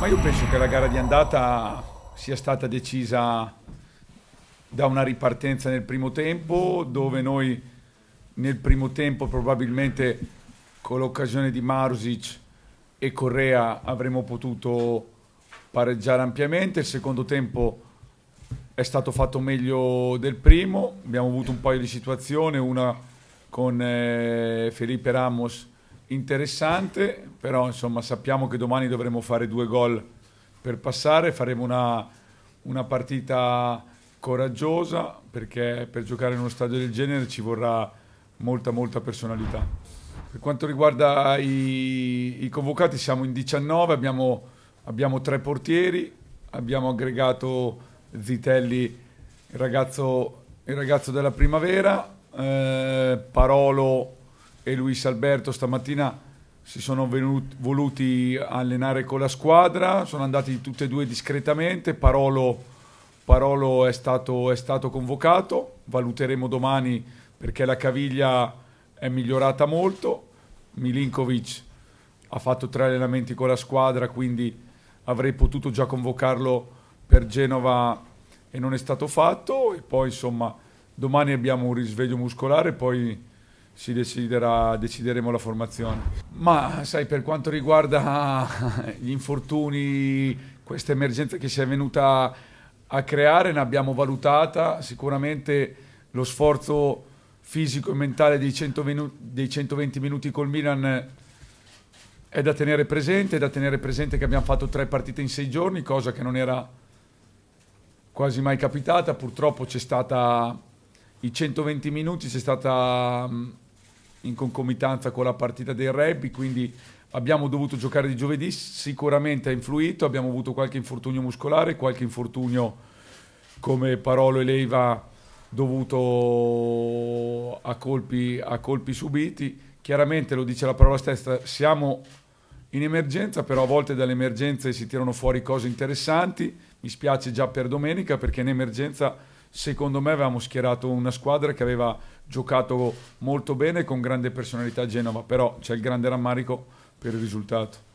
Ma io penso che la gara di andata sia stata decisa da una ripartenza nel primo tempo, dove noi nel primo tempo probabilmente con l'occasione di Marusic e Correa avremmo potuto pareggiare ampiamente, il secondo tempo è stato fatto meglio del primo, abbiamo avuto un paio di situazioni, una con eh, Felipe Ramos interessante, però insomma sappiamo che domani dovremo fare due gol per passare, faremo una, una partita coraggiosa perché per giocare in uno stadio del genere ci vorrà molta molta personalità. Per quanto riguarda i, i convocati siamo in 19, abbiamo, abbiamo, tre portieri, abbiamo aggregato Zitelli, il ragazzo, il ragazzo della primavera, eh, Parolo e Luis Alberto stamattina si sono venuti, voluti allenare con la squadra, sono andati tutti e due discretamente, Parolo, Parolo è, stato, è stato convocato, valuteremo domani perché la caviglia è migliorata molto, Milinkovic ha fatto tre allenamenti con la squadra, quindi avrei potuto già convocarlo per Genova e non è stato fatto. E poi, insomma, domani abbiamo un risveglio muscolare, poi si deciderà, decideremo la formazione. Ma sai, per quanto riguarda gli infortuni, questa emergenza che si è venuta a creare, ne abbiamo valutata sicuramente lo sforzo fisico e mentale dei, 120, dei 120 minuti col Milan è da tenere presente, è da tenere presente che abbiamo fatto tre partite in sei giorni, cosa che non era quasi mai capitata, purtroppo c'è stata i 120 minuti, c'è stata in concomitanza con la partita del rugby, quindi abbiamo dovuto giocare di giovedì, sicuramente ha influito, abbiamo avuto qualche infortunio muscolare, qualche infortunio come Parolo e Leiva dovuto a colpi, a colpi subiti. Chiaramente lo dice la parola stessa, siamo in emergenza, però a volte dalle emergenze si tirano fuori cose interessanti. Mi spiace già per domenica perché in emergenza secondo me avevamo schierato una squadra che aveva giocato molto bene con grande personalità a Genova, però c'è il grande rammarico per il risultato.